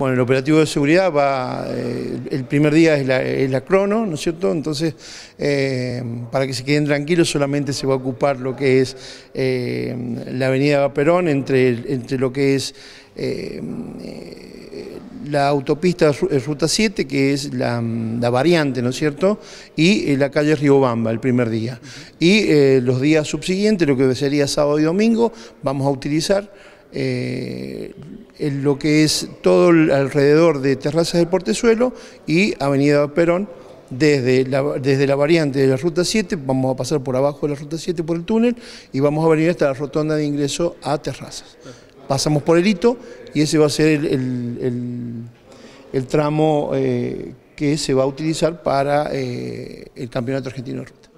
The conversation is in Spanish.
Bueno, el operativo de seguridad va, eh, el primer día es la, crono, ¿no es cierto? Entonces, eh, para que se queden tranquilos, solamente se va a ocupar lo que es eh, la avenida Perón, entre, entre lo que es la autopista Ruta 7, que es la, variante, ¿no es cierto? Y la calle Riobamba el primer día. Y los días subsiguientes, lo que sería sábado y domingo, vamos a utilizar lo que es todo alrededor de Terrazas del Portezuelo y Avenida Perón, desde la, desde la variante de la Ruta 7, vamos a pasar por abajo de la Ruta 7 por el túnel y vamos a venir hasta la rotonda de ingreso a Terrazas. Pasamos por el hito y ese va a ser el, tramo eh, que se va a utilizar para eh, el Campeonato Argentino de Ruta.